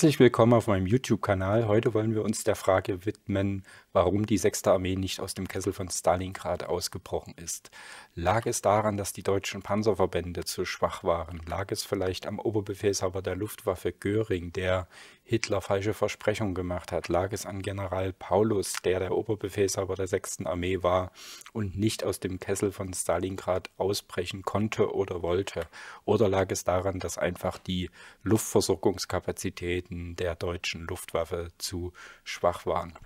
Herzlich willkommen auf meinem YouTube-Kanal. Heute wollen wir uns der Frage widmen, warum die 6. Armee nicht aus dem Kessel von Stalingrad ausgebrochen ist. Lag es daran, dass die deutschen Panzerverbände zu schwach waren? Lag es vielleicht am Oberbefehlshaber der Luftwaffe Göring, der Hitler falsche Versprechungen gemacht hat? Lag es an General Paulus, der der Oberbefehlshaber der 6. Armee war und nicht aus dem Kessel von Stalingrad ausbrechen konnte oder wollte? Oder lag es daran, dass einfach die Luftversorgungskapazitäten der deutschen Luftwaffe zu schwach waren?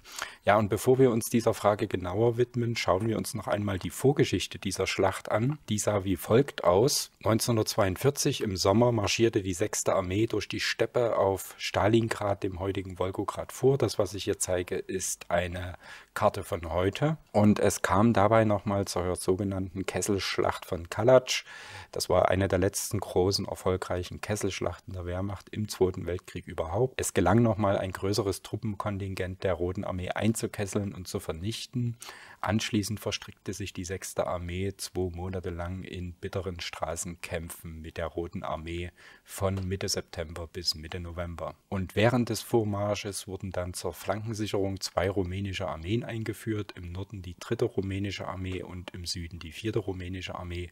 Ja, und bevor wir uns dieser Frage genauer widmen, schauen wir uns noch einmal die Vorgeschichte dieser Schlacht an. Die sah wie folgt aus. 1942 im Sommer marschierte die 6. Armee durch die Steppe auf Stalingrad, dem heutigen Wolgograd, vor. Das, was ich hier zeige, ist eine Karte von heute. Und es kam dabei nochmal zur sogenannten Kesselschlacht von Kalatsch. Das war eine der letzten großen erfolgreichen Kesselschlachten der Wehrmacht im Zweiten Weltkrieg überhaupt. Es gelang nochmal ein größeres Truppenkontingent der Roten Armee einzukesseln fesseln und zu vernichten. Anschließend verstrickte sich die 6. Armee zwei Monate lang in bitteren Straßenkämpfen mit der Roten Armee von Mitte September bis Mitte November. Und während des Vormarsches wurden dann zur Flankensicherung zwei rumänische Armeen eingeführt, im Norden die 3. rumänische Armee und im Süden die 4. rumänische Armee.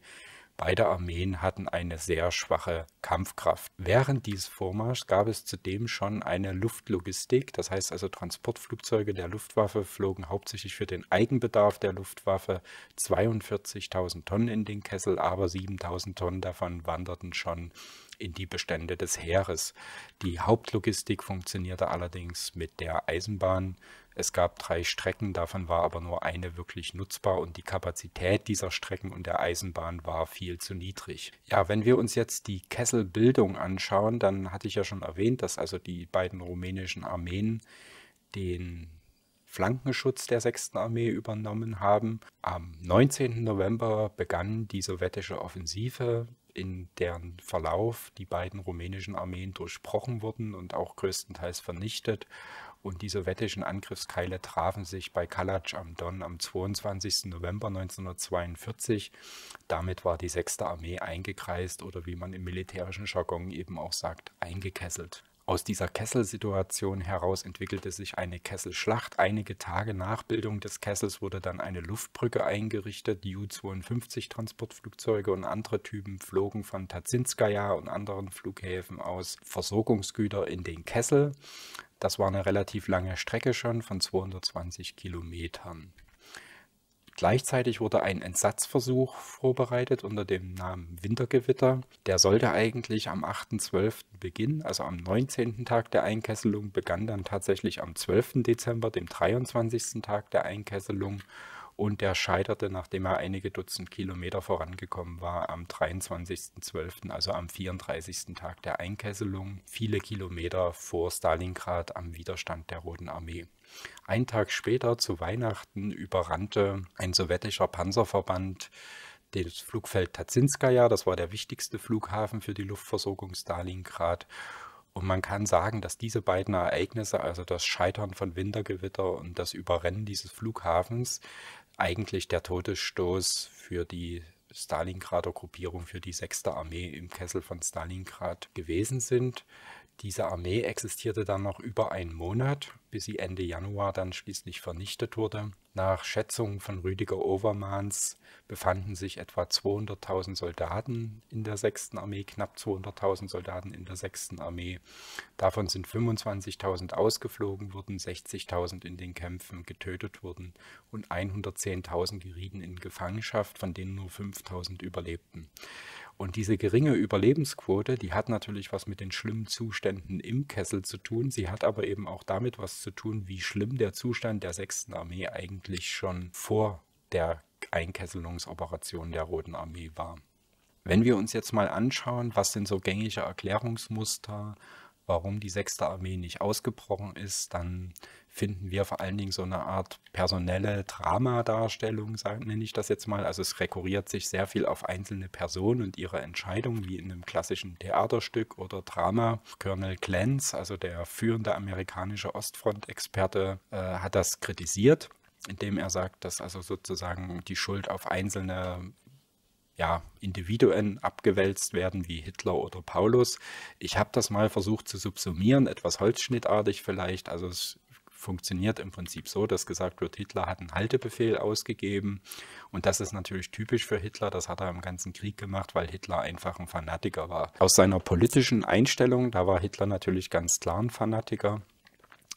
Beide Armeen hatten eine sehr schwache Kampfkraft. Während dieses Vormarschs gab es zudem schon eine Luftlogistik, das heißt also Transportflugzeuge der Luftwaffe flogen hauptsächlich für den Eigenbedarf der Luftwaffe 42.000 Tonnen in den Kessel, aber 7.000 Tonnen davon wanderten schon in die Bestände des Heeres. Die Hauptlogistik funktionierte allerdings mit der Eisenbahn, es gab drei Strecken, davon war aber nur eine wirklich nutzbar und die Kapazität dieser Strecken und der Eisenbahn war viel zu niedrig. Ja, wenn wir uns jetzt die Kesselbildung anschauen, dann hatte ich ja schon erwähnt, dass also die beiden rumänischen Armeen den Flankenschutz der 6. Armee übernommen haben. Am 19. November begann die sowjetische Offensive, in deren Verlauf die beiden rumänischen Armeen durchbrochen wurden und auch größtenteils vernichtet und die sowjetischen Angriffskeile trafen sich bei Kalatsch am Don am 22. November 1942. Damit war die 6. Armee eingekreist oder wie man im militärischen Jargon eben auch sagt, eingekesselt. Aus dieser Kesselsituation heraus entwickelte sich eine Kesselschlacht. Einige Tage nach Bildung des Kessels wurde dann eine Luftbrücke eingerichtet. Die U-52-Transportflugzeuge und andere Typen flogen von Tatsinskaya und anderen Flughäfen aus Versorgungsgüter in den Kessel. Das war eine relativ lange Strecke schon von 220 Kilometern. Gleichzeitig wurde ein Entsatzversuch vorbereitet unter dem Namen Wintergewitter. Der sollte eigentlich am 8.12. beginnen, also am 19. Tag der Einkesselung, begann dann tatsächlich am 12. Dezember, dem 23. Tag der Einkesselung und der scheiterte, nachdem er einige Dutzend Kilometer vorangekommen war, am 23.12., also am 34. Tag der Einkesselung, viele Kilometer vor Stalingrad am Widerstand der Roten Armee. Ein Tag später, zu Weihnachten, überrannte ein sowjetischer Panzerverband das Flugfeld Tatsinskaya, das war der wichtigste Flughafen für die Luftversorgung Stalingrad. Und man kann sagen, dass diese beiden Ereignisse, also das Scheitern von Wintergewitter und das Überrennen dieses Flughafens, eigentlich der Todesstoß für die Stalingrader Gruppierung, für die 6. Armee im Kessel von Stalingrad gewesen sind. Diese Armee existierte dann noch über einen Monat, bis sie Ende Januar dann schließlich vernichtet wurde. Nach Schätzungen von Rüdiger Overmans befanden sich etwa 200.000 Soldaten in der 6. Armee, knapp 200.000 Soldaten in der 6. Armee. Davon sind 25.000 ausgeflogen worden, 60.000 in den Kämpfen getötet wurden und 110.000 gerieten in Gefangenschaft, von denen nur 5.000 überlebten. Und diese geringe Überlebensquote, die hat natürlich was mit den schlimmen Zuständen im Kessel zu tun. Sie hat aber eben auch damit was zu tun, wie schlimm der Zustand der 6. Armee eigentlich schon vor der Einkesselungsoperation der Roten Armee war. Wenn wir uns jetzt mal anschauen, was sind so gängige Erklärungsmuster warum die 6. Armee nicht ausgebrochen ist, dann finden wir vor allen Dingen so eine Art personelle Dramadarstellung, nenne ich das jetzt mal. Also es rekurriert sich sehr viel auf einzelne Personen und ihre Entscheidungen, wie in einem klassischen Theaterstück oder Drama. Colonel Glenz, also der führende amerikanische Ostfront-Experte, äh, hat das kritisiert indem er sagt, dass also sozusagen die Schuld auf einzelne ja, Individuen abgewälzt werden, wie Hitler oder Paulus. Ich habe das mal versucht zu subsumieren, etwas holzschnittartig vielleicht. Also es funktioniert im Prinzip so, dass gesagt wird, Hitler hat einen Haltebefehl ausgegeben. Und das ist natürlich typisch für Hitler. Das hat er im ganzen Krieg gemacht, weil Hitler einfach ein Fanatiker war. Aus seiner politischen Einstellung, da war Hitler natürlich ganz klar ein Fanatiker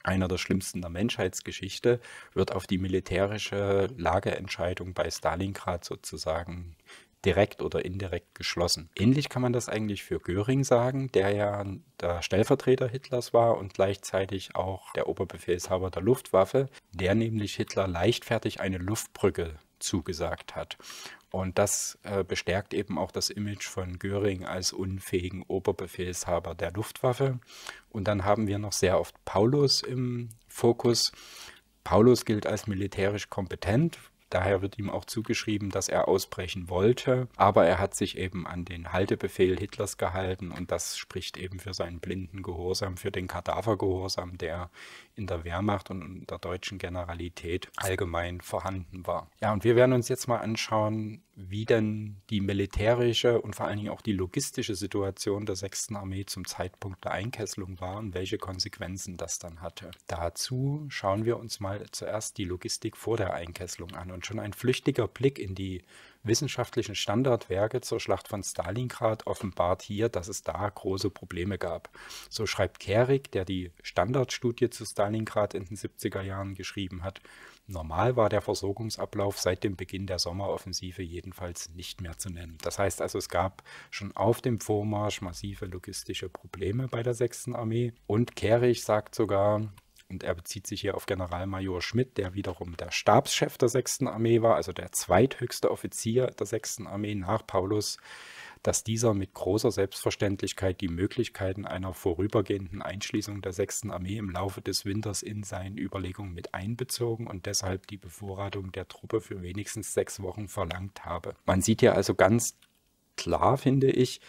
einer der schlimmsten der Menschheitsgeschichte, wird auf die militärische Lageentscheidung bei Stalingrad sozusagen direkt oder indirekt geschlossen. Ähnlich kann man das eigentlich für Göring sagen, der ja der Stellvertreter Hitlers war und gleichzeitig auch der Oberbefehlshaber der Luftwaffe, der nämlich Hitler leichtfertig eine Luftbrücke zugesagt hat. Und das äh, bestärkt eben auch das Image von Göring als unfähigen Oberbefehlshaber der Luftwaffe. Und dann haben wir noch sehr oft Paulus im Fokus. Paulus gilt als militärisch kompetent, Daher wird ihm auch zugeschrieben, dass er ausbrechen wollte, aber er hat sich eben an den Haltebefehl Hitlers gehalten und das spricht eben für seinen blinden Gehorsam, für den Kadavergehorsam, der in der Wehrmacht und in der deutschen Generalität allgemein vorhanden war. Ja, und wir werden uns jetzt mal anschauen, wie denn die militärische und vor allen Dingen auch die logistische Situation der 6. Armee zum Zeitpunkt der Einkesselung war und welche Konsequenzen das dann hatte. Dazu schauen wir uns mal zuerst die Logistik vor der Einkesselung an und schon ein flüchtiger Blick in die wissenschaftlichen Standardwerke zur Schlacht von Stalingrad offenbart hier, dass es da große Probleme gab. So schreibt Kehrig, der die Standardstudie zu Stalingrad in den 70er Jahren geschrieben hat, normal war der Versorgungsablauf seit dem Beginn der Sommeroffensive jedenfalls nicht mehr zu nennen. Das heißt also, es gab schon auf dem Vormarsch massive logistische Probleme bei der 6. Armee und Kehrig sagt sogar, und er bezieht sich hier auf Generalmajor Schmidt, der wiederum der Stabschef der 6. Armee war, also der zweithöchste Offizier der 6. Armee nach Paulus, dass dieser mit großer Selbstverständlichkeit die Möglichkeiten einer vorübergehenden Einschließung der 6. Armee im Laufe des Winters in seinen Überlegungen mit einbezogen und deshalb die Bevorratung der Truppe für wenigstens sechs Wochen verlangt habe. Man sieht hier also ganz klar, finde ich,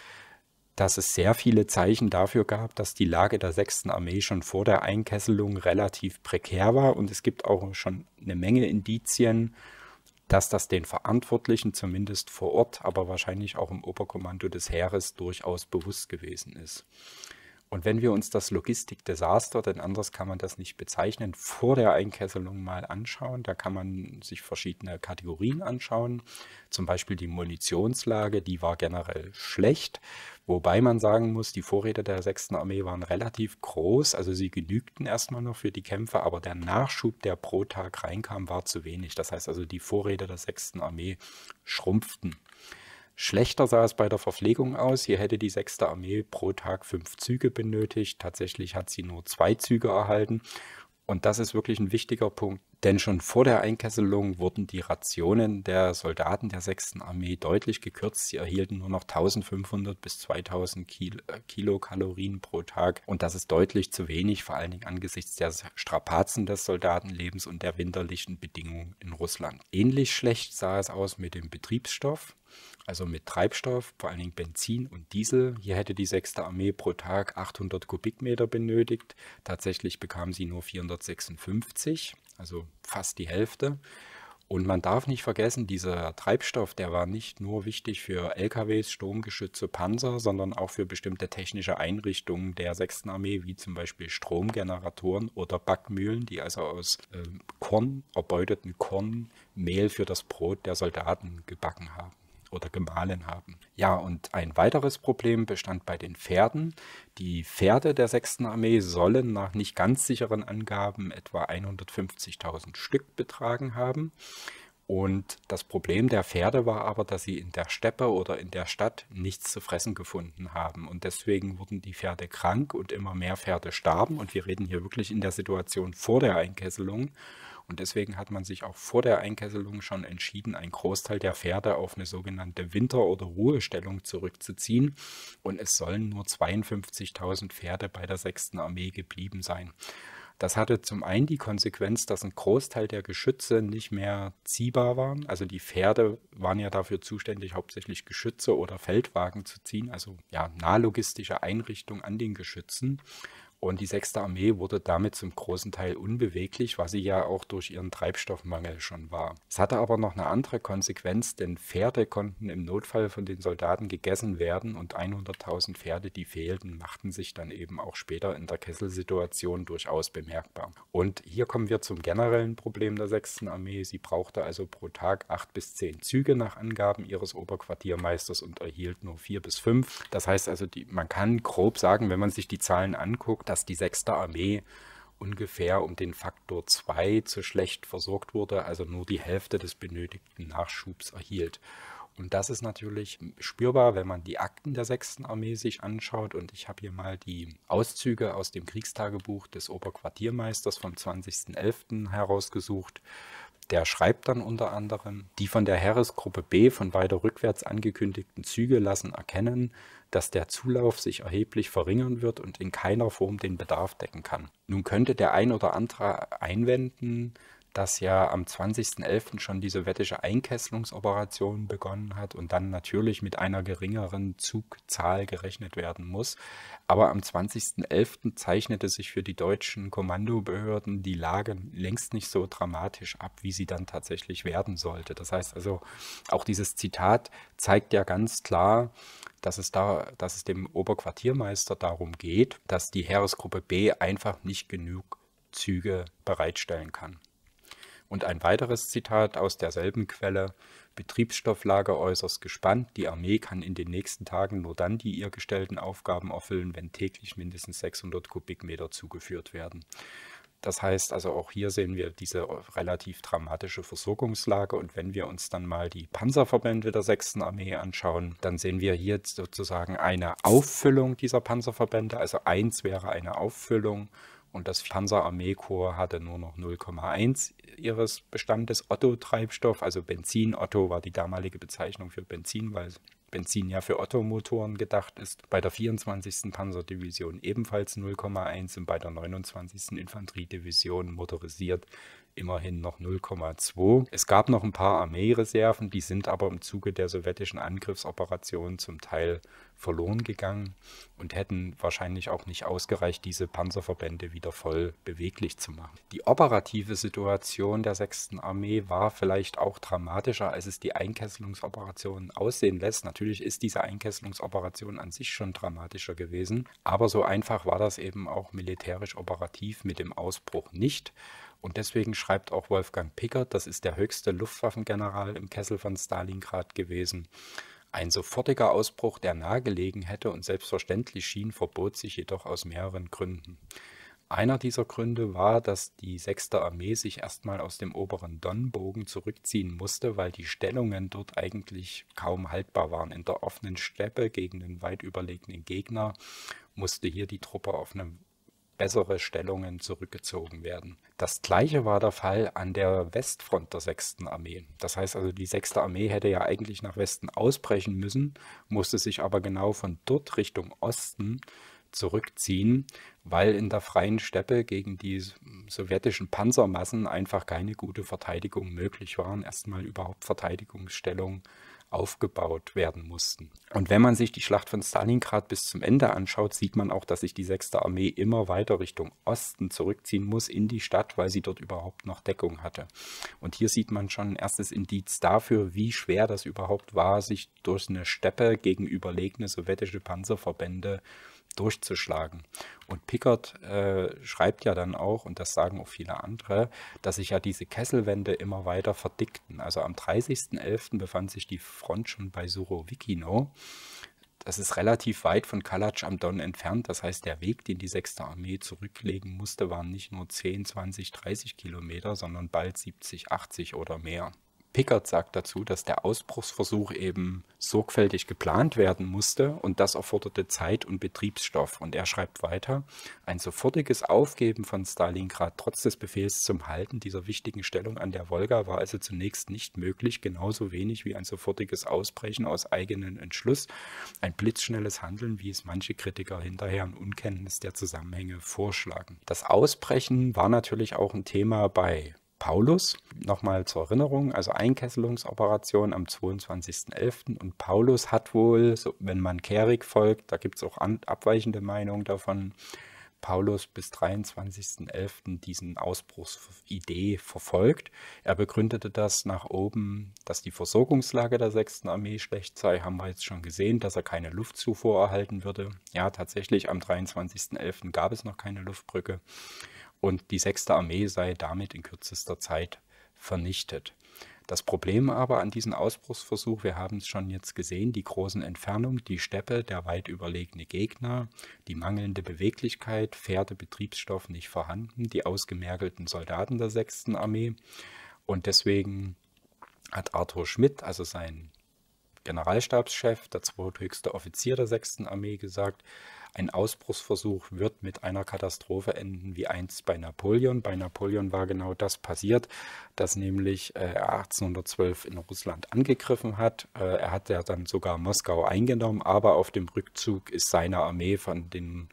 dass es sehr viele Zeichen dafür gab, dass die Lage der 6. Armee schon vor der Einkesselung relativ prekär war. Und es gibt auch schon eine Menge Indizien, dass das den Verantwortlichen zumindest vor Ort, aber wahrscheinlich auch im Oberkommando des Heeres durchaus bewusst gewesen ist. Und wenn wir uns das Logistikdesaster, denn anders kann man das nicht bezeichnen, vor der Einkesselung mal anschauen, da kann man sich verschiedene Kategorien anschauen. Zum Beispiel die Munitionslage, die war generell schlecht, wobei man sagen muss, die Vorräte der 6. Armee waren relativ groß, also sie genügten erstmal noch für die Kämpfe, aber der Nachschub, der pro Tag reinkam, war zu wenig. Das heißt also, die Vorräte der 6. Armee schrumpften Schlechter sah es bei der Verpflegung aus. Hier hätte die 6. Armee pro Tag fünf Züge benötigt. Tatsächlich hat sie nur zwei Züge erhalten. Und das ist wirklich ein wichtiger Punkt. Denn schon vor der Einkesselung wurden die Rationen der Soldaten der 6. Armee deutlich gekürzt. Sie erhielten nur noch 1500 bis 2000 äh, Kilokalorien pro Tag. Und das ist deutlich zu wenig, vor allen Dingen angesichts der Strapazen des Soldatenlebens und der winterlichen Bedingungen in Russland. Ähnlich schlecht sah es aus mit dem Betriebsstoff also mit Treibstoff, vor allen Dingen Benzin und Diesel. Hier hätte die 6. Armee pro Tag 800 Kubikmeter benötigt. Tatsächlich bekam sie nur 456 also fast die Hälfte. Und man darf nicht vergessen, dieser Treibstoff, der war nicht nur wichtig für LKWs, Sturmgeschütze, Panzer, sondern auch für bestimmte technische Einrichtungen der 6. Armee, wie zum Beispiel Stromgeneratoren oder Backmühlen, die also aus äh, Korn, erbeuteten Korn, Mehl für das Brot der Soldaten gebacken haben oder gemahlen haben. Ja, und ein weiteres Problem bestand bei den Pferden. Die Pferde der 6. Armee sollen nach nicht ganz sicheren Angaben etwa 150.000 Stück betragen haben. Und das Problem der Pferde war aber, dass sie in der Steppe oder in der Stadt nichts zu fressen gefunden haben. Und deswegen wurden die Pferde krank und immer mehr Pferde starben. Und wir reden hier wirklich in der Situation vor der Einkesselung. Und deswegen hat man sich auch vor der Einkesselung schon entschieden, einen Großteil der Pferde auf eine sogenannte Winter- oder Ruhestellung zurückzuziehen. Und es sollen nur 52.000 Pferde bei der 6. Armee geblieben sein. Das hatte zum einen die Konsequenz, dass ein Großteil der Geschütze nicht mehr ziehbar waren. Also die Pferde waren ja dafür zuständig, hauptsächlich Geschütze oder Feldwagen zu ziehen, also ja, nahlogistische Einrichtung an den Geschützen. Und die 6. Armee wurde damit zum großen Teil unbeweglich, was sie ja auch durch ihren Treibstoffmangel schon war. Es hatte aber noch eine andere Konsequenz, denn Pferde konnten im Notfall von den Soldaten gegessen werden und 100.000 Pferde, die fehlten, machten sich dann eben auch später in der Kesselsituation durchaus bemerkbar. Und hier kommen wir zum generellen Problem der 6. Armee. Sie brauchte also pro Tag 8 bis 10 Züge nach Angaben ihres Oberquartiermeisters und erhielt nur 4 bis 5. Das heißt also, die, man kann grob sagen, wenn man sich die Zahlen anguckt, dass die 6. Armee ungefähr um den Faktor 2 zu schlecht versorgt wurde, also nur die Hälfte des benötigten Nachschubs erhielt. Und das ist natürlich spürbar, wenn man die Akten der 6. Armee sich anschaut. Und ich habe hier mal die Auszüge aus dem Kriegstagebuch des Oberquartiermeisters vom 20.11. herausgesucht. Der schreibt dann unter anderem, die von der Heeresgruppe B von weiter rückwärts angekündigten Züge lassen erkennen, dass der Zulauf sich erheblich verringern wird und in keiner Form den Bedarf decken kann. Nun könnte der ein oder andere einwenden, dass ja am 20.11. schon diese wettische Einkesselungsoperation begonnen hat und dann natürlich mit einer geringeren Zugzahl gerechnet werden muss. Aber am 20.11. zeichnete sich für die deutschen Kommandobehörden die Lage längst nicht so dramatisch ab, wie sie dann tatsächlich werden sollte. Das heißt also, auch dieses Zitat zeigt ja ganz klar, dass es, da, dass es dem Oberquartiermeister darum geht, dass die Heeresgruppe B einfach nicht genug Züge bereitstellen kann. Und ein weiteres Zitat aus derselben Quelle. Betriebsstofflage äußerst gespannt. Die Armee kann in den nächsten Tagen nur dann die ihr gestellten Aufgaben erfüllen, wenn täglich mindestens 600 Kubikmeter zugeführt werden. Das heißt also auch hier sehen wir diese relativ dramatische Versorgungslage und wenn wir uns dann mal die Panzerverbände der 6. Armee anschauen, dann sehen wir hier sozusagen eine Auffüllung dieser Panzerverbände. Also eins wäre eine Auffüllung und das Panzerarmeekorps hatte nur noch 0,1 ihres Bestandes Otto-Treibstoff, also Benzin. Otto war die damalige Bezeichnung für Benzin, weil Benzin ja für Otto-Motoren gedacht ist. Bei der 24. Panzerdivision ebenfalls 0,1 und bei der 29. Infanteriedivision motorisiert immerhin noch 0,2. Es gab noch ein paar Armeereserven, die sind aber im Zuge der sowjetischen Angriffsoperation zum Teil verloren gegangen und hätten wahrscheinlich auch nicht ausgereicht, diese Panzerverbände wieder voll beweglich zu machen. Die operative Situation der 6. Armee war vielleicht auch dramatischer, als es die Einkesselungsoperation aussehen lässt. Natürlich ist diese Einkesselungsoperation an sich schon dramatischer gewesen, aber so einfach war das eben auch militärisch operativ mit dem Ausbruch nicht. Und deswegen schreibt auch Wolfgang Pickert, das ist der höchste Luftwaffengeneral im Kessel von Stalingrad gewesen, ein sofortiger Ausbruch, der nahegelegen hätte und selbstverständlich schien, verbot sich jedoch aus mehreren Gründen. Einer dieser Gründe war, dass die 6. Armee sich erstmal aus dem oberen Donnbogen zurückziehen musste, weil die Stellungen dort eigentlich kaum haltbar waren. In der offenen Steppe gegen den weit überlegenen Gegner musste hier die Truppe auf einem bessere Stellungen zurückgezogen werden. Das gleiche war der Fall an der Westfront der 6. Armee. Das heißt also, die 6. Armee hätte ja eigentlich nach Westen ausbrechen müssen, musste sich aber genau von dort Richtung Osten zurückziehen, weil in der freien Steppe gegen die sowjetischen Panzermassen einfach keine gute Verteidigung möglich waren. erstmal überhaupt Verteidigungsstellung aufgebaut werden mussten. Und wenn man sich die Schlacht von Stalingrad bis zum Ende anschaut, sieht man auch, dass sich die 6. Armee immer weiter Richtung Osten zurückziehen muss in die Stadt, weil sie dort überhaupt noch Deckung hatte. Und hier sieht man schon ein erstes Indiz dafür, wie schwer das überhaupt war, sich durch eine Steppe gegen überlegene sowjetische Panzerverbände äh, durchzuschlagen. Und Pickert äh, schreibt ja dann auch, und das sagen auch viele andere, dass sich ja diese Kesselwände immer weiter verdickten. Also am 30.11. befand sich die Front schon bei Surowikino. Das ist relativ weit von Kalatsch am Don entfernt. Das heißt, der Weg, den die 6. Armee zurücklegen musste, waren nicht nur 10, 20, 30 Kilometer, sondern bald 70, 80 oder mehr. Pickard sagt dazu, dass der Ausbruchsversuch eben sorgfältig geplant werden musste und das erforderte Zeit und Betriebsstoff. Und er schreibt weiter, ein sofortiges Aufgeben von Stalingrad trotz des Befehls zum Halten dieser wichtigen Stellung an der Wolga war also zunächst nicht möglich, genauso wenig wie ein sofortiges Ausbrechen aus eigenem Entschluss, ein blitzschnelles Handeln, wie es manche Kritiker hinterher in Unkenntnis der Zusammenhänge vorschlagen. Das Ausbrechen war natürlich auch ein Thema bei Paulus, nochmal zur Erinnerung, also Einkesselungsoperation am 22.11. Und Paulus hat wohl, so, wenn man Kerig folgt, da gibt es auch an, abweichende Meinungen davon, Paulus bis 23.11. diesen Ausbruchsidee verfolgt. Er begründete das nach oben, dass die Versorgungslage der 6. Armee schlecht sei, haben wir jetzt schon gesehen, dass er keine Luftzufuhr erhalten würde. Ja, tatsächlich am 23.11. gab es noch keine Luftbrücke und die sechste Armee sei damit in kürzester Zeit vernichtet. Das Problem aber an diesem Ausbruchsversuch, wir haben es schon jetzt gesehen, die großen Entfernungen, die Steppe, der weit überlegene Gegner, die mangelnde Beweglichkeit, Pferdebetriebsstoff nicht vorhanden, die ausgemergelten Soldaten der 6. Armee. Und deswegen hat Arthur Schmidt, also sein Generalstabschef, der zweithöchste Offizier der 6. Armee, gesagt, ein Ausbruchsversuch wird mit einer Katastrophe enden, wie einst bei Napoleon. Bei Napoleon war genau das passiert, dass nämlich äh, 1812 in Russland angegriffen hat. Äh, er hat ja dann sogar Moskau eingenommen, aber auf dem Rückzug ist seine Armee von den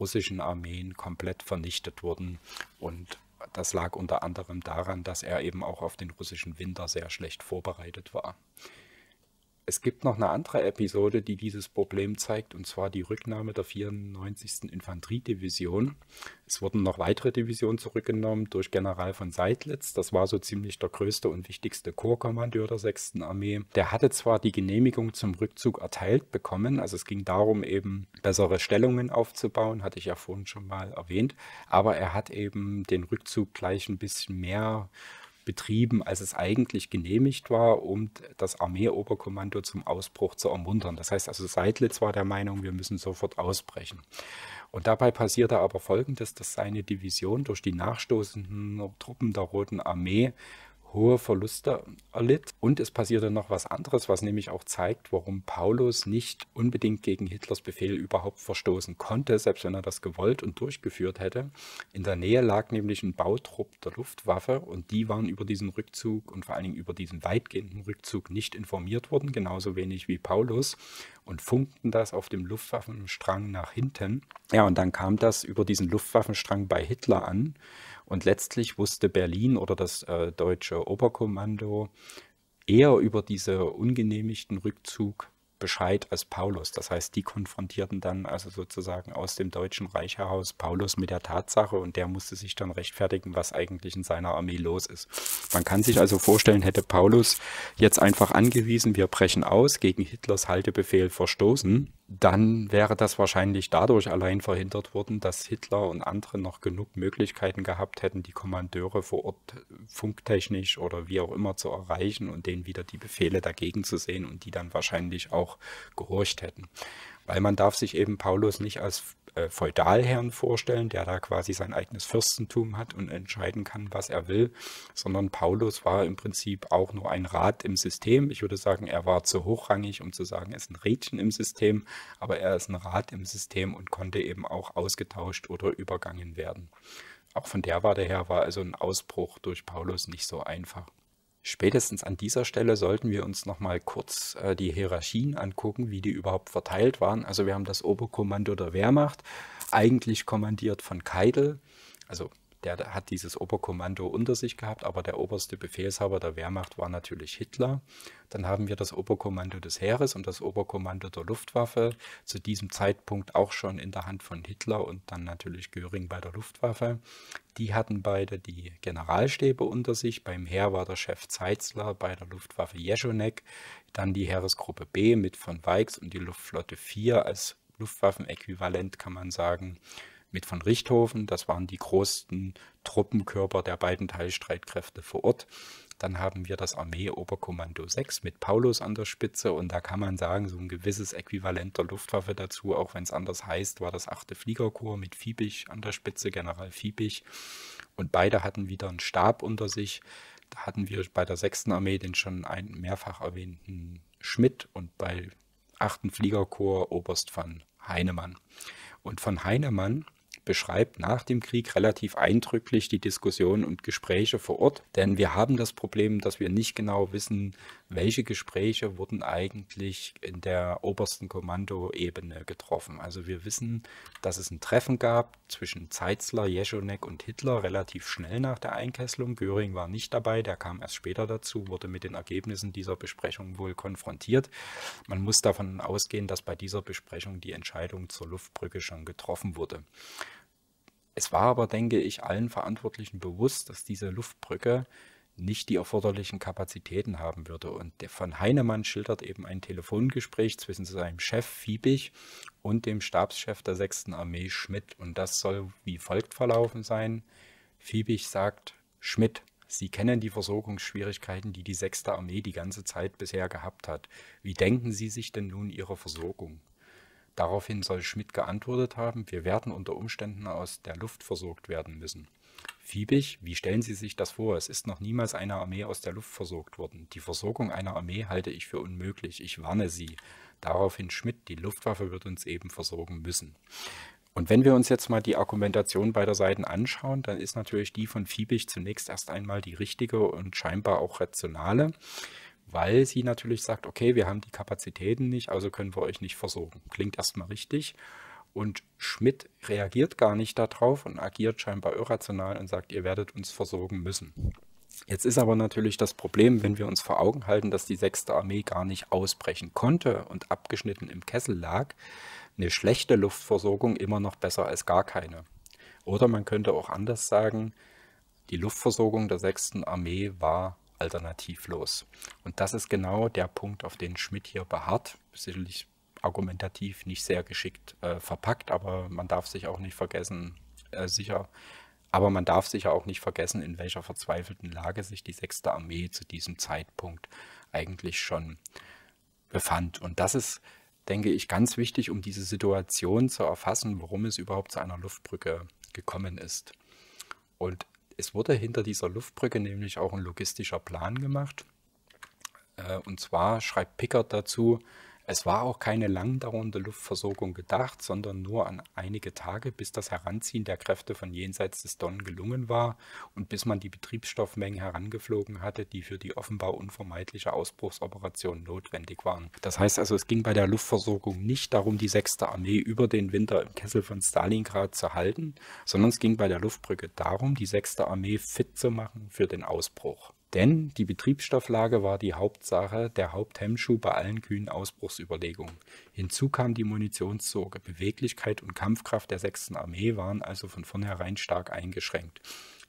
russischen Armeen komplett vernichtet worden und das lag unter anderem daran, dass er eben auch auf den russischen Winter sehr schlecht vorbereitet war. Es gibt noch eine andere Episode, die dieses Problem zeigt, und zwar die Rücknahme der 94. Infanteriedivision. Es wurden noch weitere Divisionen zurückgenommen durch General von Seidlitz. Das war so ziemlich der größte und wichtigste Korpskommandeur der 6. Armee. Der hatte zwar die Genehmigung zum Rückzug erteilt bekommen, also es ging darum, eben bessere Stellungen aufzubauen, hatte ich ja vorhin schon mal erwähnt, aber er hat eben den Rückzug gleich ein bisschen mehr betrieben, als es eigentlich genehmigt war, um das Armeeoberkommando zum Ausbruch zu ermuntern. Das heißt also, Seidlitz war der Meinung, wir müssen sofort ausbrechen. Und dabei passierte aber Folgendes, dass seine Division durch die nachstoßenden Truppen der Roten Armee hohe Verluste erlitt. Und es passierte noch was anderes, was nämlich auch zeigt, warum Paulus nicht unbedingt gegen Hitlers Befehl überhaupt verstoßen konnte, selbst wenn er das gewollt und durchgeführt hätte. In der Nähe lag nämlich ein Bautrupp der Luftwaffe und die waren über diesen Rückzug und vor allen Dingen über diesen weitgehenden Rückzug nicht informiert worden, genauso wenig wie Paulus und funkten das auf dem Luftwaffenstrang nach hinten. Ja, und dann kam das über diesen Luftwaffenstrang bei Hitler an und letztlich wusste Berlin oder das äh, deutsche Oberkommando eher über diesen ungenehmigten Rückzug Bescheid als Paulus. Das heißt, die konfrontierten dann also sozusagen aus dem Deutschen Reich heraus Paulus mit der Tatsache und der musste sich dann rechtfertigen, was eigentlich in seiner Armee los ist. Man kann sich also vorstellen, hätte Paulus jetzt einfach angewiesen, wir brechen aus, gegen Hitlers Haltebefehl verstoßen, dann wäre das wahrscheinlich dadurch allein verhindert worden, dass Hitler und andere noch genug Möglichkeiten gehabt hätten, die Kommandeure vor Ort funktechnisch oder wie auch immer zu erreichen und denen wieder die Befehle dagegen zu sehen und die dann wahrscheinlich auch gehorcht hätten. Weil man darf sich eben Paulus nicht als äh, Feudalherrn vorstellen, der da quasi sein eigenes Fürstentum hat und entscheiden kann, was er will, sondern Paulus war im Prinzip auch nur ein Rat im System. Ich würde sagen, er war zu hochrangig, um zu sagen, er ist ein Rädchen im System, aber er ist ein Rat im System und konnte eben auch ausgetauscht oder übergangen werden. Auch von der Warte her war also ein Ausbruch durch Paulus nicht so einfach spätestens an dieser Stelle sollten wir uns nochmal kurz äh, die Hierarchien angucken, wie die überhaupt verteilt waren. Also wir haben das Oberkommando der Wehrmacht, eigentlich kommandiert von Keitel, also der hat dieses Oberkommando unter sich gehabt, aber der oberste Befehlshaber der Wehrmacht war natürlich Hitler. Dann haben wir das Oberkommando des Heeres und das Oberkommando der Luftwaffe, zu diesem Zeitpunkt auch schon in der Hand von Hitler und dann natürlich Göring bei der Luftwaffe. Die hatten beide die Generalstäbe unter sich. Beim Heer war der Chef Zeitzler, bei der Luftwaffe Jeschonek, dann die Heeresgruppe B mit von Weix und die Luftflotte 4 als Luftwaffenäquivalent, kann man sagen, mit von Richthofen. Das waren die großen Truppenkörper der beiden Teilstreitkräfte vor Ort. Dann haben wir das Armee-Oberkommando 6 mit Paulus an der Spitze und da kann man sagen, so ein gewisses Äquivalent der Luftwaffe dazu, auch wenn es anders heißt, war das 8. Fliegerkorps mit Fiebig an der Spitze, General Fiebig. Und beide hatten wieder einen Stab unter sich. Da hatten wir bei der 6. Armee den schon ein, mehrfach erwähnten Schmidt und bei 8. Fliegerkorps Oberst von Heinemann. Und von Heinemann beschreibt nach dem Krieg relativ eindrücklich die Diskussionen und Gespräche vor Ort, denn wir haben das Problem, dass wir nicht genau wissen, welche Gespräche wurden eigentlich in der obersten Kommandoebene getroffen. Also wir wissen, dass es ein Treffen gab zwischen Zeitzler, Jeschonek und Hitler relativ schnell nach der Einkesselung. Göring war nicht dabei, der kam erst später dazu, wurde mit den Ergebnissen dieser Besprechung wohl konfrontiert. Man muss davon ausgehen, dass bei dieser Besprechung die Entscheidung zur Luftbrücke schon getroffen wurde. Es war aber, denke ich, allen Verantwortlichen bewusst, dass diese Luftbrücke nicht die erforderlichen Kapazitäten haben würde. Und der von Heinemann schildert eben ein Telefongespräch zwischen seinem Chef Fiebig und dem Stabschef der 6. Armee Schmidt. Und das soll wie folgt verlaufen sein. Fiebig sagt, Schmidt, Sie kennen die Versorgungsschwierigkeiten, die die 6. Armee die ganze Zeit bisher gehabt hat. Wie denken Sie sich denn nun Ihre Versorgung? Daraufhin soll Schmidt geantwortet haben, wir werden unter Umständen aus der Luft versorgt werden müssen fiebig. Wie stellen Sie sich das vor? Es ist noch niemals eine Armee aus der Luft versorgt worden. Die Versorgung einer Armee halte ich für unmöglich. Ich warne Sie. Daraufhin Schmidt, die Luftwaffe wird uns eben versorgen müssen. Und wenn wir uns jetzt mal die Argumentation beider Seiten anschauen, dann ist natürlich die von Fiebig zunächst erst einmal die richtige und scheinbar auch rationale, weil sie natürlich sagt, okay, wir haben die Kapazitäten nicht, also können wir euch nicht versorgen. Klingt erstmal richtig. Und Schmidt reagiert gar nicht darauf und agiert scheinbar irrational und sagt, ihr werdet uns versorgen müssen. Jetzt ist aber natürlich das Problem, wenn wir uns vor Augen halten, dass die 6. Armee gar nicht ausbrechen konnte und abgeschnitten im Kessel lag, eine schlechte Luftversorgung immer noch besser als gar keine. Oder man könnte auch anders sagen, die Luftversorgung der 6. Armee war alternativlos. Und das ist genau der Punkt, auf den Schmidt hier beharrt. Sicherlich argumentativ nicht sehr geschickt äh, verpackt, aber man darf sich auch nicht vergessen, äh, sicher, aber man darf sicher auch nicht vergessen, in welcher verzweifelten Lage sich die sechste Armee zu diesem Zeitpunkt eigentlich schon befand. Und das ist, denke ich, ganz wichtig, um diese Situation zu erfassen, warum es überhaupt zu einer Luftbrücke gekommen ist. Und es wurde hinter dieser Luftbrücke nämlich auch ein logistischer Plan gemacht. Äh, und zwar schreibt Pickard dazu, es war auch keine langdauernde Luftversorgung gedacht, sondern nur an einige Tage, bis das Heranziehen der Kräfte von jenseits des Donnen gelungen war und bis man die Betriebsstoffmengen herangeflogen hatte, die für die offenbar unvermeidliche Ausbruchsoperation notwendig waren. Das heißt also, es ging bei der Luftversorgung nicht darum, die 6. Armee über den Winter im Kessel von Stalingrad zu halten, sondern es ging bei der Luftbrücke darum, die 6. Armee fit zu machen für den Ausbruch. Denn die Betriebsstofflage war die Hauptsache, der Haupthemmschuh bei allen kühnen Ausbruchsüberlegungen. Hinzu kam die Munitionssorge. Beweglichkeit und Kampfkraft der 6. Armee waren also von vornherein stark eingeschränkt.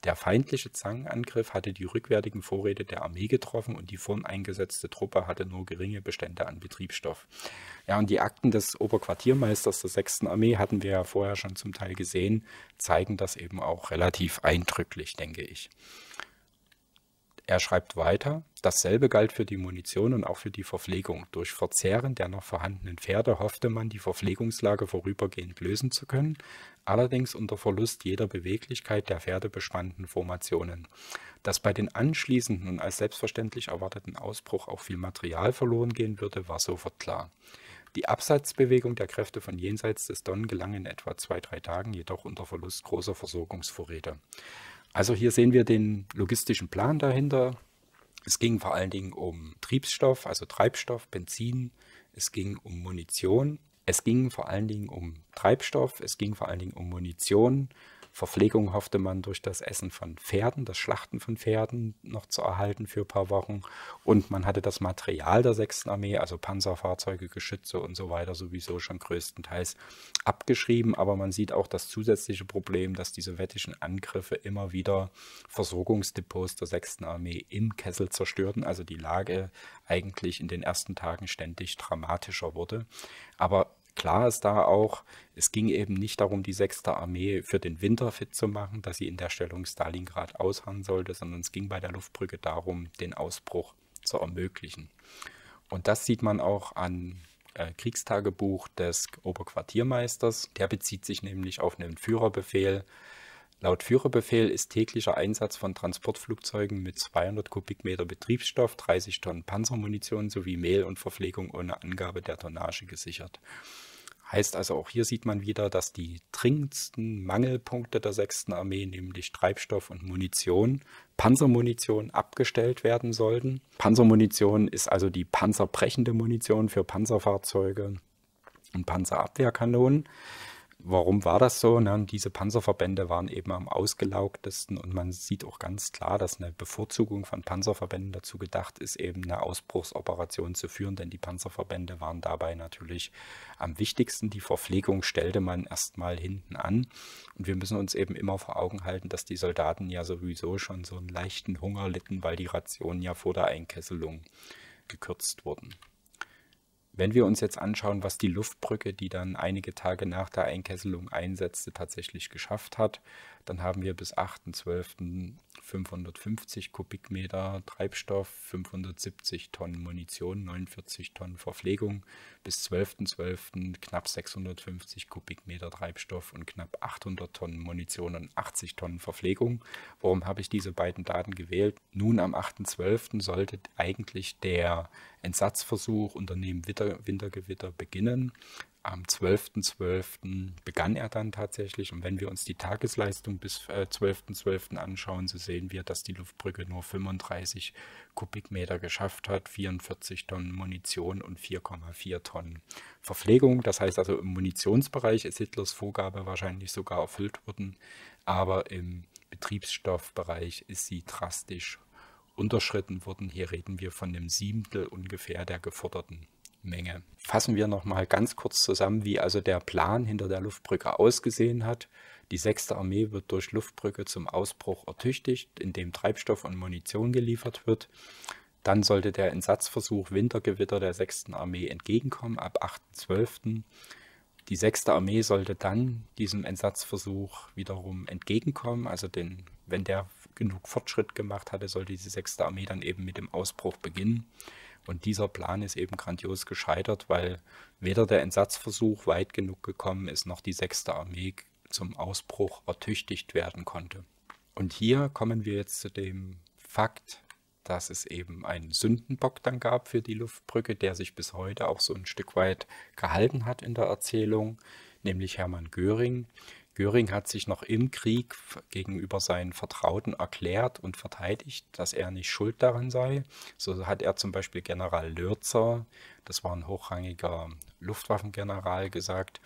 Der feindliche Zangenangriff hatte die rückwärtigen Vorräte der Armee getroffen und die vorn eingesetzte Truppe hatte nur geringe Bestände an Betriebsstoff. Ja, und die Akten des Oberquartiermeisters der 6. Armee hatten wir ja vorher schon zum Teil gesehen, zeigen das eben auch relativ eindrücklich, denke ich. Er schreibt weiter, dasselbe galt für die Munition und auch für die Verpflegung. Durch Verzehren der noch vorhandenen Pferde hoffte man, die Verpflegungslage vorübergehend lösen zu können, allerdings unter Verlust jeder Beweglichkeit der pferdebespannten Formationen. Dass bei den anschließenden und als selbstverständlich erwarteten Ausbruch auch viel Material verloren gehen würde, war sofort klar. Die Absatzbewegung der Kräfte von jenseits des Don gelang in etwa zwei, drei Tagen, jedoch unter Verlust großer Versorgungsvorräte. Also hier sehen wir den logistischen Plan dahinter. Es ging vor allen Dingen um Triebstoff, also Treibstoff, Benzin. Es ging um Munition. Es ging vor allen Dingen um Treibstoff. Es ging vor allen Dingen um Munition. Verpflegung hoffte man durch das Essen von Pferden, das Schlachten von Pferden noch zu erhalten für ein paar Wochen. Und man hatte das Material der 6. Armee, also Panzerfahrzeuge, Geschütze und so weiter, sowieso schon größtenteils abgeschrieben. Aber man sieht auch das zusätzliche Problem, dass die sowjetischen Angriffe immer wieder Versorgungsdepots der 6. Armee im Kessel zerstörten. Also die Lage eigentlich in den ersten Tagen ständig dramatischer wurde. Aber Klar ist da auch, es ging eben nicht darum, die 6. Armee für den Winter fit zu machen, dass sie in der Stellung Stalingrad ausharren sollte, sondern es ging bei der Luftbrücke darum, den Ausbruch zu ermöglichen. Und das sieht man auch an äh, Kriegstagebuch des Oberquartiermeisters. Der bezieht sich nämlich auf einen Führerbefehl Laut Führerbefehl ist täglicher Einsatz von Transportflugzeugen mit 200 Kubikmeter Betriebsstoff, 30 Tonnen Panzermunition sowie Mehl und Verpflegung ohne Angabe der Tonnage gesichert. Heißt also auch hier sieht man wieder, dass die dringendsten Mangelpunkte der 6. Armee, nämlich Treibstoff und Munition, Panzermunition abgestellt werden sollten. Panzermunition ist also die panzerbrechende Munition für Panzerfahrzeuge und Panzerabwehrkanonen warum war das so? Ne? Diese Panzerverbände waren eben am ausgelaugtesten und man sieht auch ganz klar, dass eine Bevorzugung von Panzerverbänden dazu gedacht ist, eben eine Ausbruchsoperation zu führen, denn die Panzerverbände waren dabei natürlich am wichtigsten. Die Verpflegung stellte man erstmal hinten an und wir müssen uns eben immer vor Augen halten, dass die Soldaten ja sowieso schon so einen leichten Hunger litten, weil die Rationen ja vor der Einkesselung gekürzt wurden. Wenn wir uns jetzt anschauen, was die Luftbrücke, die dann einige Tage nach der Einkesselung einsetzte, tatsächlich geschafft hat, dann haben wir bis 8.12. 550 Kubikmeter Treibstoff, 570 Tonnen Munition, 49 Tonnen Verpflegung, bis 12.12. .12. knapp 650 Kubikmeter Treibstoff und knapp 800 Tonnen Munition und 80 Tonnen Verpflegung. Warum habe ich diese beiden Daten gewählt? Nun am 8.12. sollte eigentlich der Entsatzversuch Unternehmen Wintergewitter beginnen am 12.12. .12. begann er dann tatsächlich. Und wenn wir uns die Tagesleistung bis 12.12. Äh, .12. anschauen, so sehen wir, dass die Luftbrücke nur 35 Kubikmeter geschafft hat, 44 Tonnen Munition und 4,4 Tonnen Verpflegung. Das heißt also, im Munitionsbereich ist Hitlers Vorgabe wahrscheinlich sogar erfüllt worden, aber im Betriebsstoffbereich ist sie drastisch unterschritten worden. Hier reden wir von dem Siebtel ungefähr der geforderten Menge. Fassen wir nochmal ganz kurz zusammen, wie also der Plan hinter der Luftbrücke ausgesehen hat. Die 6. Armee wird durch Luftbrücke zum Ausbruch ertüchtigt, indem Treibstoff und Munition geliefert wird. Dann sollte der Entsatzversuch Wintergewitter der 6. Armee entgegenkommen ab 8.12. Die 6. Armee sollte dann diesem Entsatzversuch wiederum entgegenkommen. Also den, wenn der genug Fortschritt gemacht hatte, sollte die 6. Armee dann eben mit dem Ausbruch beginnen. Und dieser Plan ist eben grandios gescheitert, weil weder der Entsatzversuch weit genug gekommen ist, noch die sechste Armee zum Ausbruch ertüchtigt werden konnte. Und hier kommen wir jetzt zu dem Fakt, dass es eben einen Sündenbock dann gab für die Luftbrücke, der sich bis heute auch so ein Stück weit gehalten hat in der Erzählung, nämlich Hermann Göring, Göring hat sich noch im Krieg gegenüber seinen Vertrauten erklärt und verteidigt, dass er nicht schuld daran sei. So hat er zum Beispiel General Lürzer, das war ein hochrangiger Luftwaffengeneral, gesagt,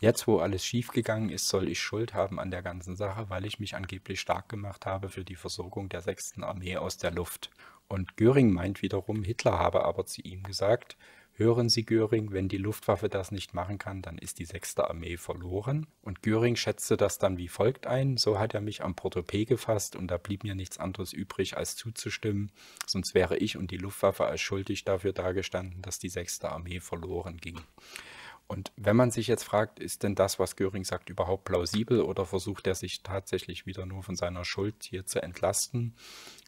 jetzt wo alles schiefgegangen ist, soll ich Schuld haben an der ganzen Sache, weil ich mich angeblich stark gemacht habe für die Versorgung der 6. Armee aus der Luft. Und Göring meint wiederum, Hitler habe aber zu ihm gesagt, Hören Sie Göring, wenn die Luftwaffe das nicht machen kann, dann ist die 6. Armee verloren. Und Göring schätzte das dann wie folgt ein. So hat er mich am Portopee gefasst und da blieb mir nichts anderes übrig, als zuzustimmen. Sonst wäre ich und die Luftwaffe als schuldig dafür dargestanden, dass die 6. Armee verloren ging. Und wenn man sich jetzt fragt, ist denn das, was Göring sagt, überhaupt plausibel oder versucht er sich tatsächlich wieder nur von seiner Schuld hier zu entlasten,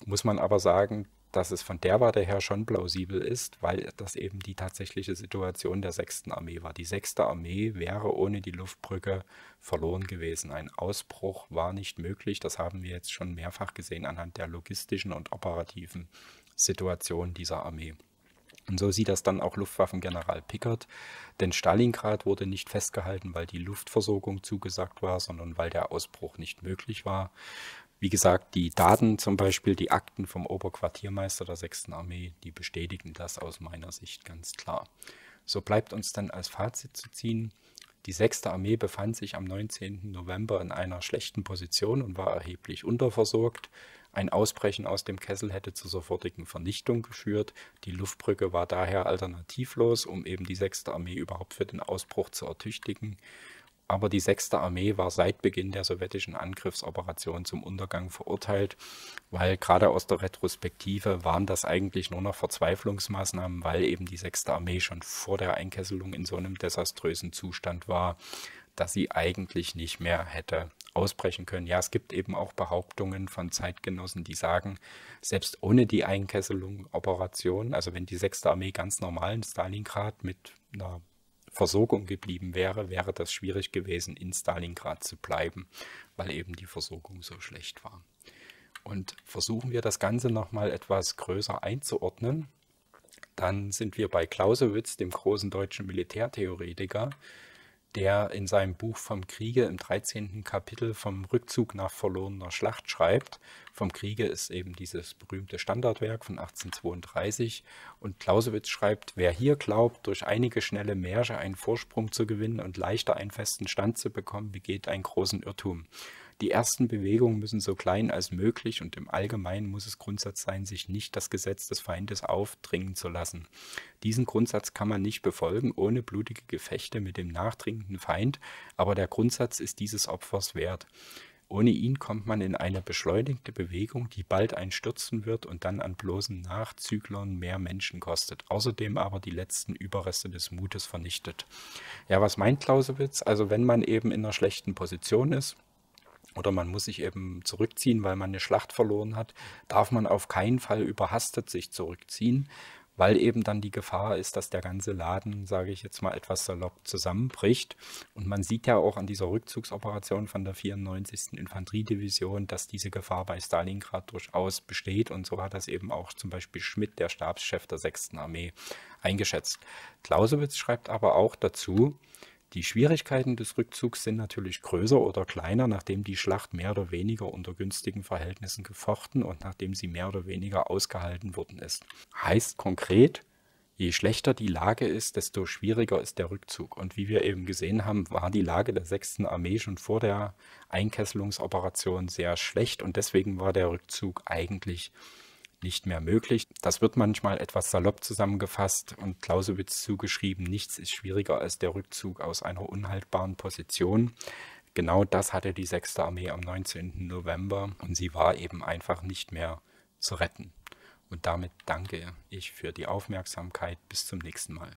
muss man aber sagen, dass es von der Warte her schon plausibel ist, weil das eben die tatsächliche Situation der 6. Armee war. Die 6. Armee wäre ohne die Luftbrücke verloren gewesen. Ein Ausbruch war nicht möglich. Das haben wir jetzt schon mehrfach gesehen anhand der logistischen und operativen Situation dieser Armee. Und so sieht das dann auch Luftwaffengeneral Pickert, denn Stalingrad wurde nicht festgehalten, weil die Luftversorgung zugesagt war, sondern weil der Ausbruch nicht möglich war. Wie gesagt, die Daten zum Beispiel, die Akten vom Oberquartiermeister der 6. Armee, die bestätigen das aus meiner Sicht ganz klar. So bleibt uns dann als Fazit zu ziehen, die 6. Armee befand sich am 19. November in einer schlechten Position und war erheblich unterversorgt. Ein Ausbrechen aus dem Kessel hätte zur sofortigen Vernichtung geführt. Die Luftbrücke war daher alternativlos, um eben die 6. Armee überhaupt für den Ausbruch zu ertüchtigen aber die 6. Armee war seit Beginn der sowjetischen Angriffsoperation zum Untergang verurteilt, weil gerade aus der Retrospektive waren das eigentlich nur noch Verzweiflungsmaßnahmen, weil eben die 6. Armee schon vor der Einkesselung in so einem desaströsen Zustand war, dass sie eigentlich nicht mehr hätte ausbrechen können. Ja, es gibt eben auch Behauptungen von Zeitgenossen, die sagen, selbst ohne die Einkesselung Operation, also wenn die 6. Armee ganz normal in Stalingrad mit einer Versorgung geblieben wäre, wäre das schwierig gewesen, in Stalingrad zu bleiben, weil eben die Versorgung so schlecht war. Und versuchen wir das Ganze nochmal etwas größer einzuordnen, dann sind wir bei Clausewitz, dem großen deutschen Militärtheoretiker, der in seinem Buch vom Kriege im 13. Kapitel vom Rückzug nach verlorener Schlacht schreibt. Vom Kriege ist eben dieses berühmte Standardwerk von 1832 und Clausewitz schreibt, wer hier glaubt, durch einige schnelle Märsche einen Vorsprung zu gewinnen und leichter einen festen Stand zu bekommen, begeht einen großen Irrtum. Die ersten Bewegungen müssen so klein als möglich und im Allgemeinen muss es Grundsatz sein, sich nicht das Gesetz des Feindes aufdringen zu lassen. Diesen Grundsatz kann man nicht befolgen ohne blutige Gefechte mit dem nachdringenden Feind, aber der Grundsatz ist dieses Opfers wert. Ohne ihn kommt man in eine beschleunigte Bewegung, die bald einstürzen wird und dann an bloßen Nachzüglern mehr Menschen kostet. Außerdem aber die letzten Überreste des Mutes vernichtet. Ja, was meint Clausewitz? Also wenn man eben in einer schlechten Position ist, oder man muss sich eben zurückziehen, weil man eine Schlacht verloren hat, darf man auf keinen Fall überhastet sich zurückziehen, weil eben dann die Gefahr ist, dass der ganze Laden, sage ich jetzt mal etwas salopp, zusammenbricht. Und man sieht ja auch an dieser Rückzugsoperation von der 94. Infanteriedivision, dass diese Gefahr bei Stalingrad durchaus besteht. Und so hat das eben auch zum Beispiel Schmidt, der Stabschef der 6. Armee, eingeschätzt. Clausewitz schreibt aber auch dazu, die Schwierigkeiten des Rückzugs sind natürlich größer oder kleiner, nachdem die Schlacht mehr oder weniger unter günstigen Verhältnissen gefochten und nachdem sie mehr oder weniger ausgehalten worden ist. Heißt konkret, je schlechter die Lage ist, desto schwieriger ist der Rückzug. Und wie wir eben gesehen haben, war die Lage der 6. Armee schon vor der Einkesselungsoperation sehr schlecht und deswegen war der Rückzug eigentlich nicht mehr möglich. Das wird manchmal etwas salopp zusammengefasst und Clausewitz zugeschrieben, nichts ist schwieriger als der Rückzug aus einer unhaltbaren Position. Genau das hatte die 6. Armee am 19. November und sie war eben einfach nicht mehr zu retten. Und damit danke ich für die Aufmerksamkeit. Bis zum nächsten Mal.